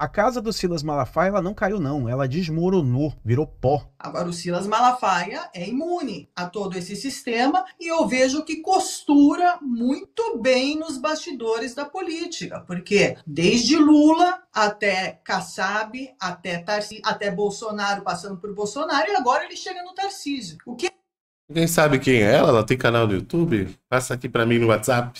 A casa do Silas Malafaia, ela não caiu não, ela desmoronou, virou pó. Agora o Silas Malafaia é imune a todo esse sistema e eu vejo que costura muito bem nos bastidores da política, porque desde Lula até Kassab, até Tarcísio, até Bolsonaro, passando por Bolsonaro e agora ele chega no Tarcísio. O que Ninguém sabe quem é ela, ela tem canal no YouTube? Passa aqui para mim no WhatsApp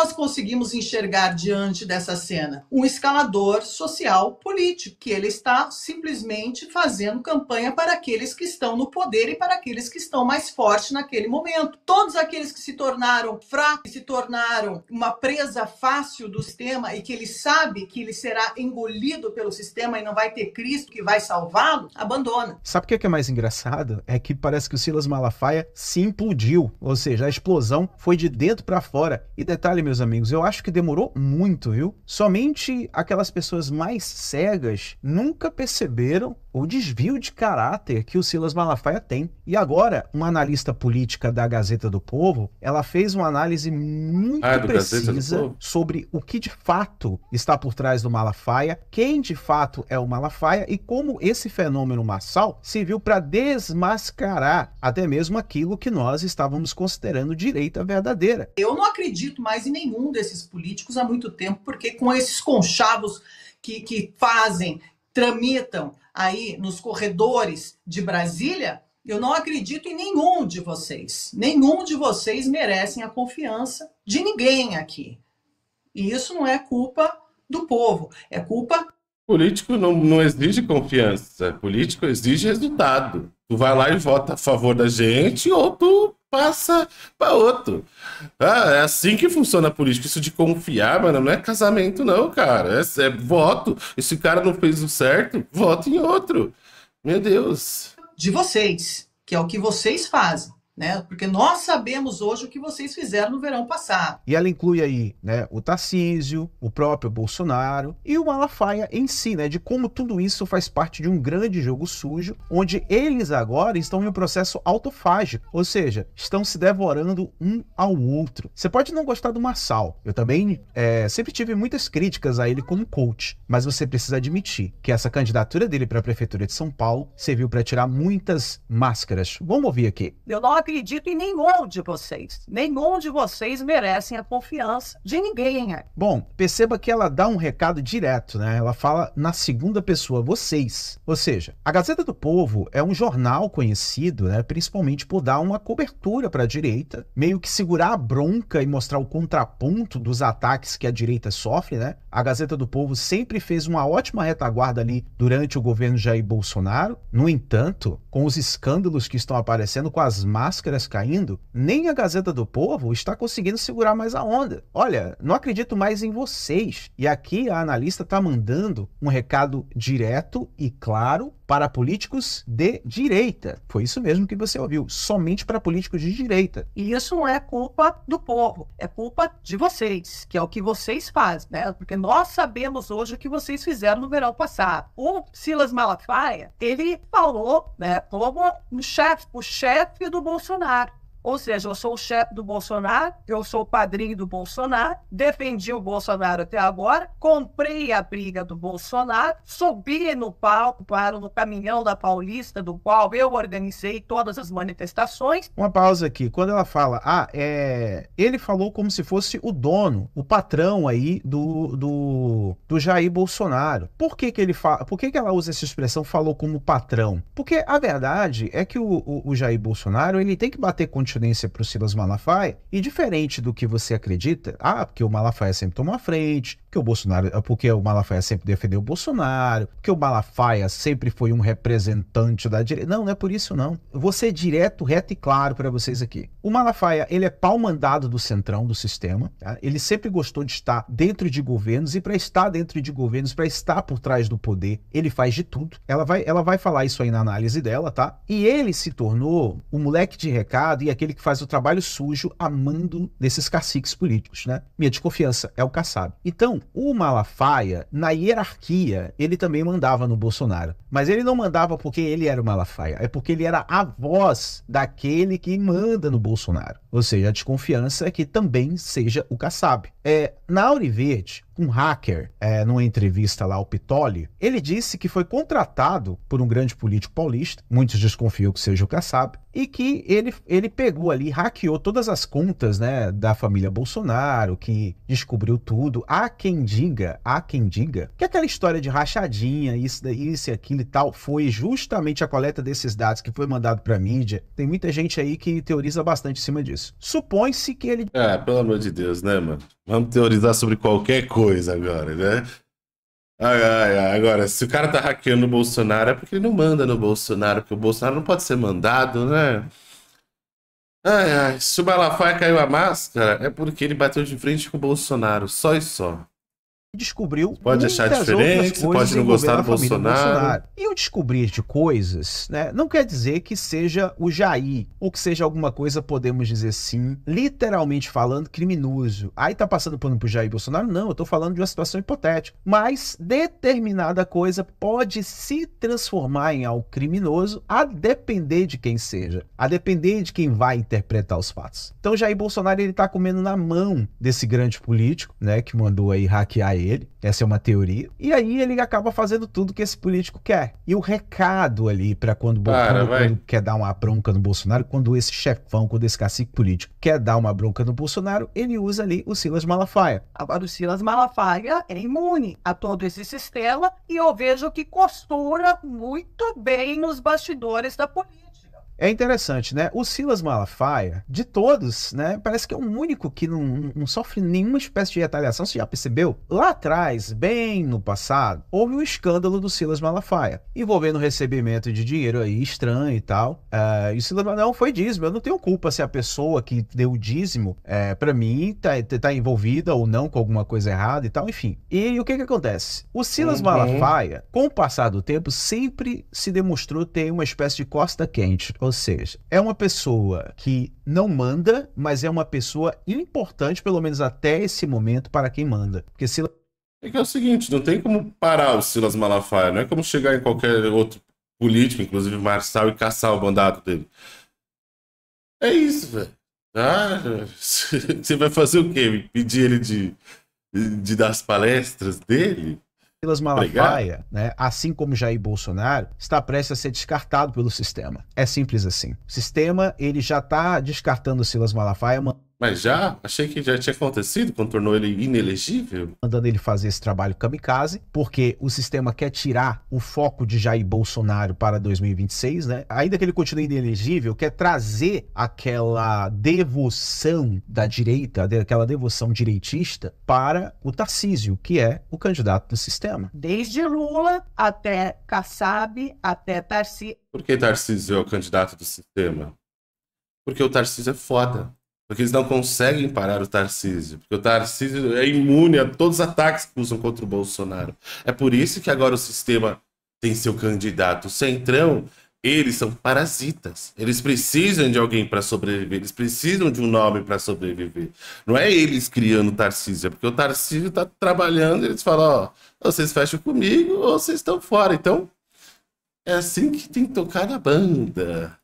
nós conseguimos enxergar diante dessa cena? Um escalador social político, que ele está simplesmente fazendo campanha para aqueles que estão no poder e para aqueles que estão mais fortes naquele momento. Todos aqueles que se tornaram fracos, que se tornaram uma presa fácil do sistema e que ele sabe que ele será engolido pelo sistema e não vai ter Cristo que vai salvá-lo, abandona. Sabe o que é, é mais engraçado? É que parece que o Silas Malafaia se implodiu, ou seja, a explosão foi de dentro para fora. E detalhe, meu meus amigos, eu acho que demorou muito, viu? Somente aquelas pessoas mais cegas nunca perceberam o desvio de caráter que o Silas Malafaia tem. E agora, uma analista política da Gazeta do Povo, ela fez uma análise muito ah, é precisa sobre o que de fato está por trás do Malafaia, quem de fato é o Malafaia e como esse fenômeno massal serviu para desmascarar até mesmo aquilo que nós estávamos considerando direita verdadeira. Eu não acredito mais em nenhum desses políticos há muito tempo, porque com esses conchavos que, que, fazem tramitam aí nos corredores de Brasília, eu não acredito em nenhum de vocês. Nenhum de vocês merecem a confiança de ninguém aqui. E isso não é culpa do povo, é culpa. Político não, não exige confiança, político exige resultado. Tu vai lá e vota a favor da gente ou tu passa para outro. Ah, é assim que funciona a política. Isso de confiar, mano, não é casamento, não, cara. É, é voto. Esse cara não fez o certo, voto em outro. Meu Deus. De vocês, que é o que vocês fazem né? Porque nós sabemos hoje o que vocês fizeram no verão passado. E ela inclui aí, né, o Tarcísio, o próprio Bolsonaro e o Malafaia em si, né, de como tudo isso faz parte de um grande jogo sujo, onde eles agora estão em um processo autofágico, ou seja, estão se devorando um ao outro. Você pode não gostar do Marçal, eu também é, sempre tive muitas críticas a ele como coach, mas você precisa admitir que essa candidatura dele para a prefeitura de São Paulo serviu para tirar muitas máscaras. Vamos ouvir aqui. Leonardo acredito em nenhum de vocês. Nenhum de vocês merecem a confiança de ninguém. Bom, perceba que ela dá um recado direto, né? Ela fala na segunda pessoa, vocês. Ou seja, a Gazeta do Povo é um jornal conhecido, né, principalmente por dar uma cobertura para a direita, meio que segurar a bronca e mostrar o contraponto dos ataques que a direita sofre, né? A Gazeta do Povo sempre fez uma ótima retaguarda ali durante o governo Jair Bolsonaro. No entanto, com os escândalos que estão aparecendo com as más máscaras caindo, nem a Gazeta do Povo está conseguindo segurar mais a onda. Olha, não acredito mais em vocês. E aqui a analista está mandando um recado direto e claro para políticos de direita. Foi isso mesmo que você ouviu, somente para políticos de direita. E isso não é culpa do povo, é culpa de vocês, que é o que vocês fazem, né? Porque nós sabemos hoje o que vocês fizeram no verão passado. O Silas Malafaia, ele falou, né, como o chefe, o chefe do Bolsonaro. Ou seja, eu sou o chefe do Bolsonaro, eu sou o padrinho do Bolsonaro, defendi o Bolsonaro até agora, comprei a briga do Bolsonaro, subi no palco para no caminhão da Paulista, do qual eu organizei todas as manifestações. Uma pausa aqui. Quando ela fala, ah, é... ele falou como se fosse o dono, o patrão aí do, do, do Jair Bolsonaro. Por que, que ele fala? Por que, que ela usa essa expressão falou como patrão? Porque a verdade é que o, o, o Jair Bolsonaro ele tem que bater contra continência para o Silas Malafaia, e diferente do que você acredita, ah, porque o Malafaia sempre tomou a frente, porque o Bolsonaro, ah, porque o Malafaia sempre defendeu o Bolsonaro, porque o Malafaia sempre foi um representante da direita. Não, não é por isso não. Vou ser direto, reto e claro para vocês aqui. O Malafaia, ele é pau-mandado do centrão, do sistema. Tá? Ele sempre gostou de estar dentro de governos e para estar dentro de governos, para estar por trás do poder, ele faz de tudo. Ela vai, ela vai falar isso aí na análise dela, tá? E ele se tornou o moleque de recado e aquele que faz o trabalho sujo amando desses caciques políticos, né? Minha desconfiança é o Kassab. Então, o Malafaia, na hierarquia, ele também mandava no Bolsonaro. Mas ele não mandava porque ele era o Malafaia, é porque ele era a voz daquele que manda no Bolsonaro. Bolsonaro. Ou seja, a desconfiança é que também seja o Kassab. É, na Auriverde, um hacker, é, numa entrevista lá ao Pitoli, ele disse que foi contratado por um grande político paulista, muitos desconfiam que seja o Kassab, e que ele, ele pegou ali, hackeou todas as contas né, da família Bolsonaro, que descobriu tudo. Há quem diga, há quem diga, que aquela história de rachadinha, isso, isso e aquilo e tal, foi justamente a coleta desses dados que foi mandado para mídia. Tem muita gente aí que teoriza bastante em cima disso. Supõe-se que ele. Ah, pelo amor de Deus, né, mano? Vamos teorizar sobre qualquer coisa agora, né? Ai, ai, ai. Agora, se o cara tá hackeando o Bolsonaro, é porque ele não manda no Bolsonaro, porque o Bolsonaro não pode ser mandado, né? Ai, ai. Se o Malafaia caiu a máscara, é porque ele bateu de frente com o Bolsonaro, só e só descobriu pode achar diferente, pode não gostar do Bolsonaro. Bolsonaro. E o descobrir de coisas, né, não quer dizer que seja o Jair ou que seja alguma coisa, podemos dizer sim, literalmente falando, criminoso. Aí tá passando pano pro Jair Bolsonaro? Não, eu tô falando de uma situação hipotética. Mas determinada coisa pode se transformar em algo criminoso a depender de quem seja, a depender de quem vai interpretar os fatos. Então Jair Bolsonaro ele tá comendo na mão desse grande político, né, que mandou aí hackear ele. Essa é uma teoria. E aí ele acaba fazendo tudo que esse político quer. E o recado ali para quando, quando, quando quer dar uma bronca no Bolsonaro, quando esse chefão, quando esse cacique político quer dar uma bronca no Bolsonaro, ele usa ali o Silas Malafaia. Agora o Silas Malafaia é imune a todo esse sistema e eu vejo que costura muito bem nos bastidores da política. É interessante, né? O Silas Malafaia, de todos, né? Parece que é o único que não, não sofre nenhuma espécie de retaliação, você já percebeu? Lá atrás, bem no passado, houve um escândalo do Silas Malafaia, envolvendo recebimento de dinheiro aí estranho e tal. Uh, e o Silas não foi dízimo, eu não tenho culpa se a pessoa que deu o dízimo, é, eh, para mim, tá, tá, tá envolvida ou não com alguma coisa errada e tal, enfim. E o que que acontece? O Silas uhum. Malafaia, com o passar do tempo, sempre se demonstrou ter uma espécie de costa quente, ou ou seja, é uma pessoa que não manda, mas é uma pessoa importante, pelo menos até esse momento, para quem manda. Porque Silas. É que é o seguinte, não tem como parar o Silas Malafaia, não é como chegar em qualquer outro político, inclusive Marçal, e caçar o mandato dele. É isso, velho. Ah, você vai fazer o quê? Pedir ele de, de dar as palestras dele? Silas Malafaia, né, assim como Jair Bolsonaro, está prestes a ser descartado pelo sistema. É simples assim. O sistema ele já está descartando o Silas Malafaia, mas já? Achei que já tinha acontecido quando tornou ele inelegível. Mandando ele fazer esse trabalho kamikaze, porque o sistema quer tirar o foco de Jair Bolsonaro para 2026, né? Ainda que ele continue inelegível, quer trazer aquela devoção da direita, aquela devoção direitista, para o Tarcísio, que é o candidato do sistema. Desde Lula até Kassab, até Tarcísio. Por que Tarcísio é o candidato do sistema? Porque o Tarcísio é foda. Porque eles não conseguem parar o Tarcísio. Porque o Tarcísio é imune a todos os ataques que usam contra o Bolsonaro. É por isso que agora o sistema tem seu candidato. O Centrão, eles são parasitas. Eles precisam de alguém para sobreviver. Eles precisam de um nome para sobreviver. Não é eles criando o Tarcísio. É porque o Tarcísio está trabalhando eles falam: ó, oh, vocês fecham comigo ou vocês estão fora. Então, é assim que tem que tocar na banda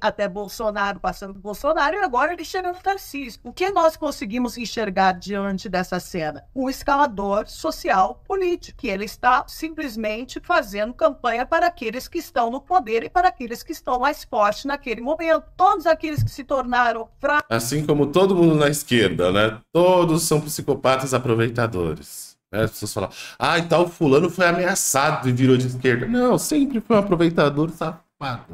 até Bolsonaro, passando por Bolsonaro, e agora ele chega no Tarcísio. O que nós conseguimos enxergar diante dessa cena? Um escalador social político, que ele está simplesmente fazendo campanha para aqueles que estão no poder e para aqueles que estão mais fortes naquele momento. Todos aqueles que se tornaram fracos. Assim como todo mundo na esquerda, né? Todos são psicopatas aproveitadores. Né? As pessoas falam, ah, então o fulano foi ameaçado e virou de esquerda. Não, sempre foi um aproveitador sabe? Ah,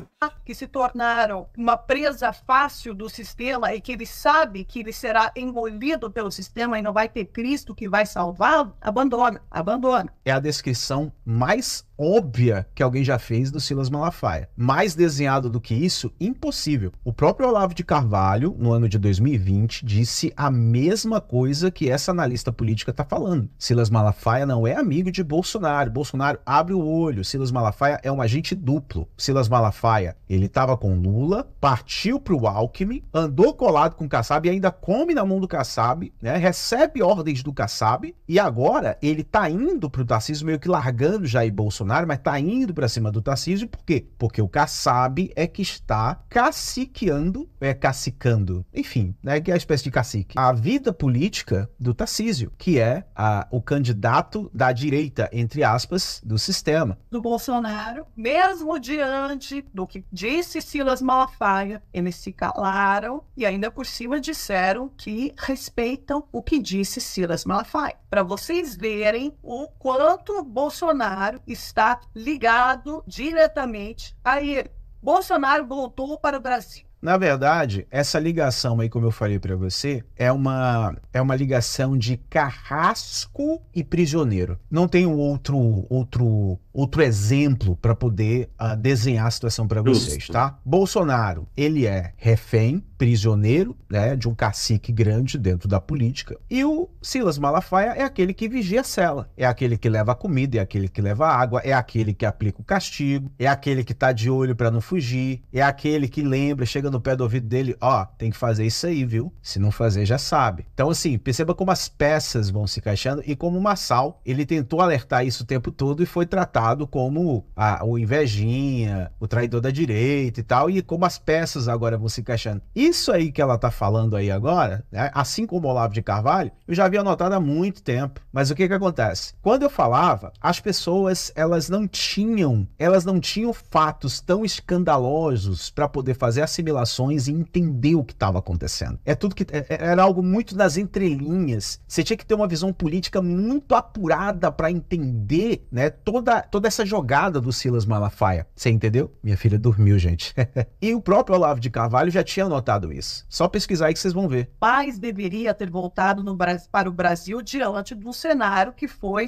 que se tornaram uma presa fácil do sistema e que ele sabe que ele será engolido pelo sistema e não vai ter Cristo que vai salvar, abandona, abandona. É a descrição mais óbvia que alguém já fez do Silas Malafaia. Mais desenhado do que isso, impossível. O próprio Olavo de Carvalho, no ano de 2020, disse a mesma coisa que essa analista política está falando. Silas Malafaia não é amigo de Bolsonaro. Bolsonaro abre o olho. Silas Malafaia é um agente duplo. Silas Malafaia, ele estava com Lula, partiu para o Alckmin, andou colado com o Kassab e ainda come na mão do Kassab, né? recebe ordens do Kassab e agora ele está indo para o Tarcísio meio que largando Jair Bolsonaro Bolsonaro, mas está indo para cima do Tarcísio, por quê? Porque o Kassab é que está caciqueando, é cacicando, enfim, né, que é a espécie de cacique. A vida política do Tarcísio, que é a, o candidato da direita, entre aspas, do sistema. Do Bolsonaro, mesmo diante do que disse Silas Malafaia, eles se calaram e ainda por cima disseram que respeitam o que disse Silas Malafaia. Para vocês verem o quanto Bolsonaro está está ligado diretamente a ele. Bolsonaro voltou para o Brasil. Na verdade, essa ligação aí, como eu falei para você, é uma, é uma ligação de carrasco e prisioneiro. Não tem outro outro outro exemplo para poder uh, desenhar a situação para vocês, tá? Bolsonaro, ele é refém prisioneiro né, de um cacique grande dentro da política. E o Silas Malafaia é aquele que vigia a cela, é aquele que leva comida, é aquele que leva água, é aquele que aplica o castigo, é aquele que tá de olho para não fugir, é aquele que lembra, chega no pé do ouvido dele, ó, oh, tem que fazer isso aí, viu? Se não fazer, já sabe. Então, assim, perceba como as peças vão se encaixando e como o Massal, ele tentou alertar isso o tempo todo e foi tratado como a, o invejinha, o traidor da direita e tal, e como as peças agora vão se encaixando. E isso aí que ela tá falando aí agora, né, assim como o Olavo de Carvalho, eu já havia notado há muito tempo. Mas o que que acontece? Quando eu falava, as pessoas, elas não tinham, elas não tinham fatos tão escandalosos para poder fazer assimilações e entender o que estava acontecendo. É tudo que é, é, era algo muito nas entrelinhas. Você tinha que ter uma visão política muito apurada para entender, né, toda toda essa jogada do Silas Malafaia. Você entendeu? Minha filha dormiu, gente. e o próprio Olavo de Carvalho já tinha notado isso. Só pesquisar aí que vocês vão ver. Paz deveria ter voltado no, para o Brasil diante do cenário que foi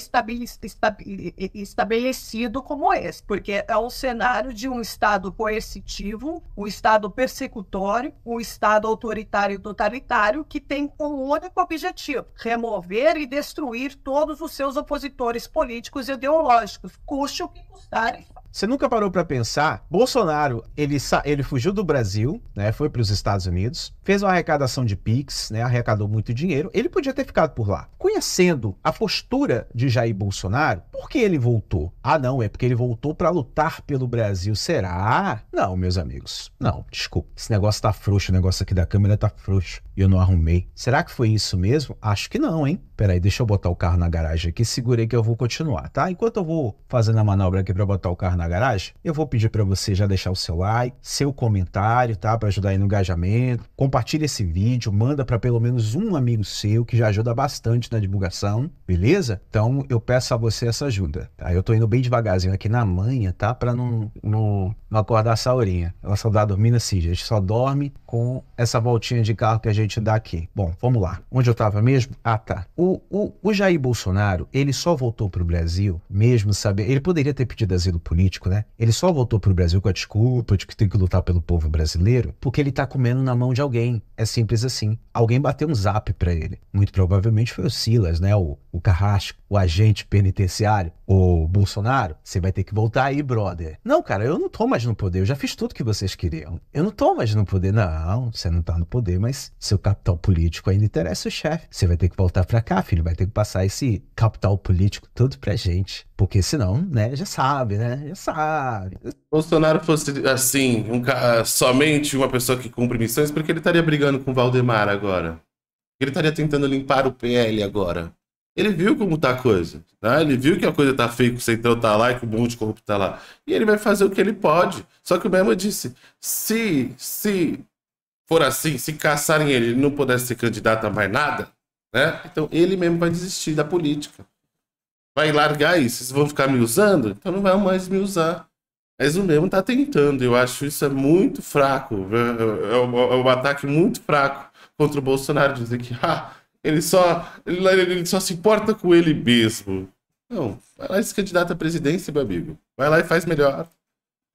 estabelecido como esse, porque é um cenário de um Estado coercitivo, um Estado persecutório, um Estado autoritário e totalitário que tem um único objetivo: remover e destruir todos os seus opositores políticos e ideológicos, custe o que custar você nunca parou para pensar? Bolsonaro, ele, ele fugiu do Brasil, né? Foi para os Estados Unidos, fez uma arrecadação de Pix, né? Arrecadou muito dinheiro. Ele podia ter ficado por lá. Conhecendo a postura de Jair Bolsonaro, por que ele voltou? Ah, não, é porque ele voltou para lutar pelo Brasil. Será? Não, meus amigos. Não, desculpa. Esse negócio tá frouxo, o negócio aqui da câmera tá frouxo e eu não arrumei. Será que foi isso mesmo? Acho que não, hein? Peraí, deixa eu botar o carro na garagem aqui, segurei que eu vou continuar, tá? Enquanto eu vou fazendo a manobra aqui para botar o carro na garagem, eu vou pedir para você já deixar o seu like, seu comentário, tá? Para ajudar aí no engajamento. Compartilha esse vídeo, manda para pelo menos um amigo seu, que já ajuda bastante na divulgação, beleza? Então eu peço a você essa ajuda, tá? Eu tô indo bem devagarzinho aqui na manhã, tá? Para não, não, não acordar a Saurinha. Ela só dá tá dormindo assim, gente. Só dorme com essa voltinha de carro que a gente gente dar aqui. Bom, vamos lá. Onde eu estava mesmo? Ah, tá. O, o, o Jair Bolsonaro, ele só voltou para o Brasil, mesmo saber. Ele poderia ter pedido asilo político, né? Ele só voltou para o Brasil com a desculpa de que tem que lutar pelo povo brasileiro, porque ele tá comendo na mão de alguém. É simples assim. Alguém bateu um zap para ele. Muito provavelmente foi o Silas, né? O, o Carrasco, o agente penitenciário, o Bolsonaro. Você vai ter que voltar aí, brother. Não, cara, eu não tô mais no poder. Eu já fiz tudo que vocês queriam. Eu não tô mais no poder. Não, você não tá no poder, mas se eu seu capital político ainda interessa o chefe. Você vai ter que voltar para cá, filho, vai ter que passar esse capital político todo pra gente. Porque senão, né, já sabe, né? Já sabe. Bolsonaro fosse, assim, um ca... somente uma pessoa que cumpre missões, porque ele estaria brigando com o Valdemar agora. Ele estaria tentando limpar o PL agora. Ele viu como tá a coisa. Né? Ele viu que a coisa tá feia, que o Centrão tá lá e que o monte de corrupto tá lá. E ele vai fazer o que ele pode. Só que o mesmo disse: se, se for assim, se caçarem ele e não puder ser candidato a mais nada, né? Então ele mesmo vai desistir da política. Vai largar isso. Vocês vão ficar me usando? Então não vai mais me usar. Mas o mesmo tá tentando. Eu acho isso é muito fraco. É, é, é um, é um ataque muito fraco contra o Bolsonaro. Dizer que ah, ele, só, ele, ele só se importa com ele mesmo. Não, vai lá e se candidata à presidência, meu amigo. Vai lá e faz melhor.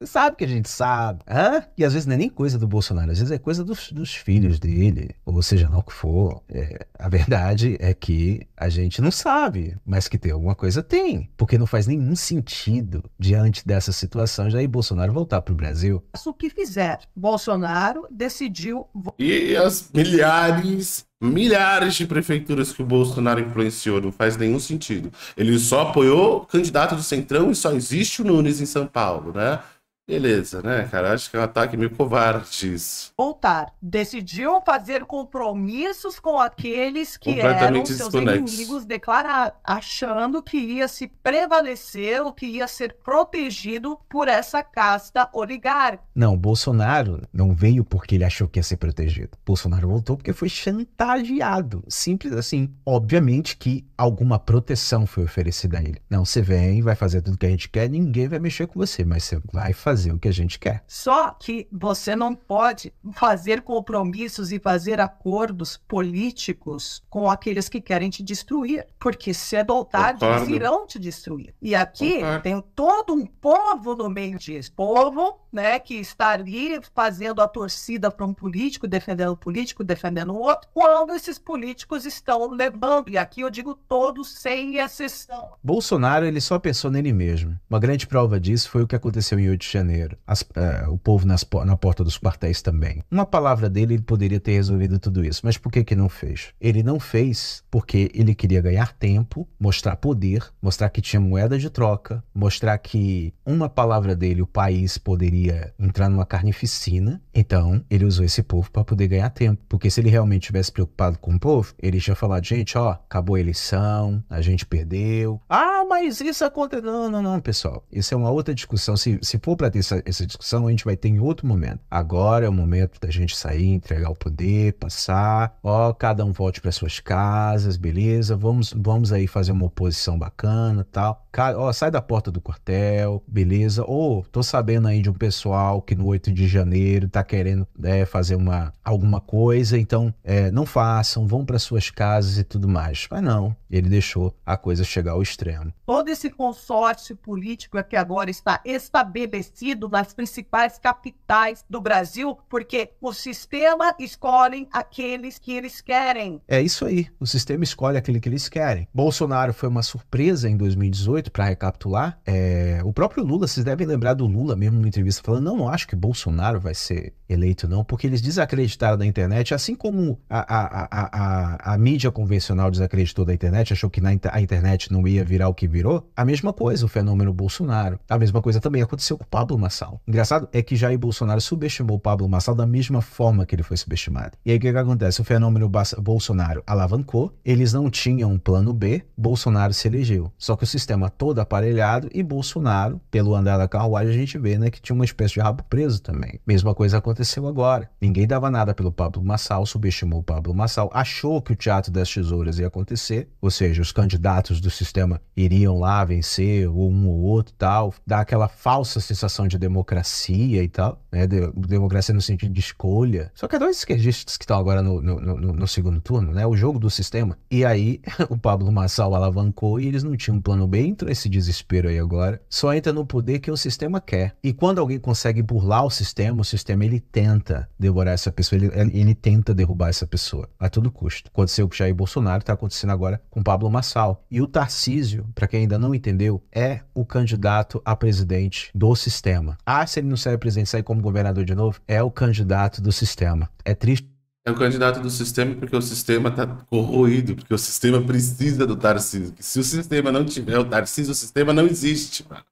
Você sabe que a gente sabe. Hã? E às vezes não é nem coisa do Bolsonaro, às vezes é coisa dos, dos filhos dele, ou seja lá o que for. É, a verdade é que a gente não sabe, mas que tem alguma coisa tem. Porque não faz nenhum sentido, diante dessa situação, Já ir Bolsonaro voltar para o Brasil. O que fizer, Bolsonaro decidiu. E as milhares milhares de prefeituras que o Bolsonaro influenciou, não faz nenhum sentido. Ele só apoiou o candidato do Centrão e só existe o Nunes em São Paulo, né? Beleza, né, cara? Acho que é um ataque meio covarde isso. Voltar. Decidiu fazer compromissos com aqueles que eram seus inimigos, declarar, achando que ia se prevalecer ou que ia ser protegido por essa casta oligarca. Não, Bolsonaro não veio porque ele achou que ia ser protegido. Bolsonaro voltou porque foi chantageado. Simples assim. Obviamente que alguma proteção foi oferecida a ele. Não, você vem, vai fazer tudo que a gente quer, ninguém vai mexer com você, mas você vai fazer fazer o que a gente quer. Só que você não pode fazer compromissos e fazer acordos políticos com aqueles que querem te destruir, porque cedo ou tarde eles irão te destruir. E aqui Concordo. tem todo um povo no meio disso. Povo né, que está ali fazendo a torcida para um político, defendendo um político, defendendo o outro, quando esses políticos estão levando, e aqui eu digo todos sem exceção. Bolsonaro, ele só pensou nele mesmo. Uma grande prova disso foi o que aconteceu em 8 de janeiro. As, uh, o povo nas, na porta dos quartéis também. Uma palavra dele, ele poderia ter resolvido tudo isso, mas por que que não fez? Ele não fez porque ele queria ganhar tempo, mostrar poder, mostrar que tinha moeda de troca, mostrar que uma palavra dele, o país poderia queria entrar numa carnificina, então ele usou esse povo para poder ganhar tempo. Porque se ele realmente tivesse preocupado com o povo, ele tinha falado: gente, ó, acabou a eleição, a gente perdeu. Ah, mas isso aconteceu. Não, não, não, pessoal. Isso é uma outra discussão. Se, se for para ter essa, essa discussão, a gente vai ter em outro momento. Agora é o momento da gente sair, entregar o poder, passar. Ó, cada um volte para suas casas, beleza? Vamos, vamos aí fazer uma oposição bacana tal. Ó, sai da porta do quartel, beleza? Ou tô sabendo aí de um pessoal pessoal que no 8 de janeiro está querendo né, fazer uma, alguma coisa, então é, não façam, vão para suas casas e tudo mais. Mas não, ele deixou a coisa chegar ao extremo. Todo esse consórcio político é que agora está estabelecido nas principais capitais do Brasil, porque o sistema escolhe aqueles que eles querem. É isso aí, o sistema escolhe aquele que eles querem. Bolsonaro foi uma surpresa em 2018, para recapitular. É, o próprio Lula, vocês devem lembrar do Lula mesmo numa entrevista falando, não, não acho que Bolsonaro vai ser eleito, não, porque eles desacreditaram da internet, assim como a, a, a, a, a mídia convencional desacreditou da internet, achou que na, a internet não ia virar o que virou, a mesma coisa, o fenômeno Bolsonaro. A mesma coisa também aconteceu com Pablo Massal. Engraçado é que Jair Bolsonaro subestimou Pablo Massal da mesma forma que ele foi subestimado. E aí o que, que acontece? O fenômeno Bolsonaro alavancou, eles não tinham um plano B, Bolsonaro se elegeu. Só que o sistema todo aparelhado e Bolsonaro, pelo andar da carruagem, a gente vê né, que tinha uma espécie de rabo preso também. Mesma coisa aconteceu agora. Ninguém dava nada pelo Pablo Massal, subestimou o Pablo Massal, achou que o Teatro das Tesouras ia acontecer, ou seja, os candidatos do sistema iriam lá vencer, ou um ou outro tal, dá aquela falsa sensação de democracia e tal, né? De, democracia no sentido de escolha. Só que é dois esquerdistas que estão agora no, no, no, no, segundo turno, né? O jogo do sistema. E aí o Pablo Massal alavancou e eles não tinham um plano B, entrou esse desespero aí agora. Só entra no poder que o sistema quer. E quando alguém alguém consegue burlar o sistema, o sistema ele tenta devorar essa pessoa, ele, ele tenta derrubar essa pessoa a todo custo. Aconteceu com Jair Bolsonaro, está acontecendo agora com Pablo Massal. E o Tarcísio, para quem ainda não entendeu, é o candidato a presidente do sistema. Ah, se ele não sair presidente, sair como governador de novo, é o candidato do sistema. É triste é o candidato do sistema porque o sistema está corroído, porque o sistema precisa do Tarcísio. Se o sistema não tiver o Tarcísio, o sistema não existe, mano.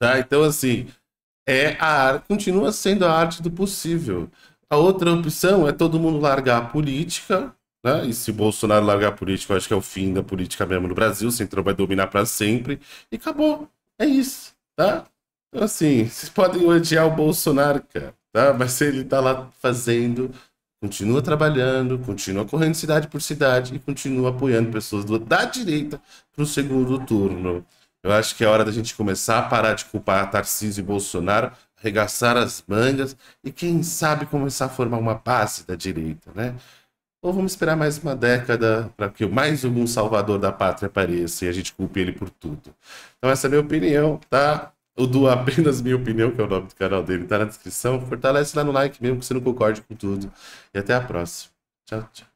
Tá? Então, assim, é a arte, continua sendo a arte do possível. A outra opção é todo mundo largar a política, né? E se Bolsonaro largar a política, eu acho que é o fim da política mesmo no Brasil, o centro vai dominar para sempre e acabou. É isso, tá? Então, assim, vocês podem odiar o Bolsonaro, cara, tá? Mas ele tá lá fazendo, continua trabalhando, continua correndo cidade por cidade e continua apoiando pessoas do, da direita pro segundo turno. Eu acho que é hora da gente começar a parar de culpar Tarcísio e Bolsonaro, arregaçar as mangas e, quem sabe, começar a formar uma base da direita, né? Ou então, vamos esperar mais uma década para que mais algum salvador da pátria apareça e a gente culpe ele por tudo. Então essa é a minha opinião, tá? O do Apenas Minha Opinião, que é o nome do canal dele, tá na descrição. Fortalece lá no like mesmo que você não concorde com tudo. E até a próxima. Tchau, tchau.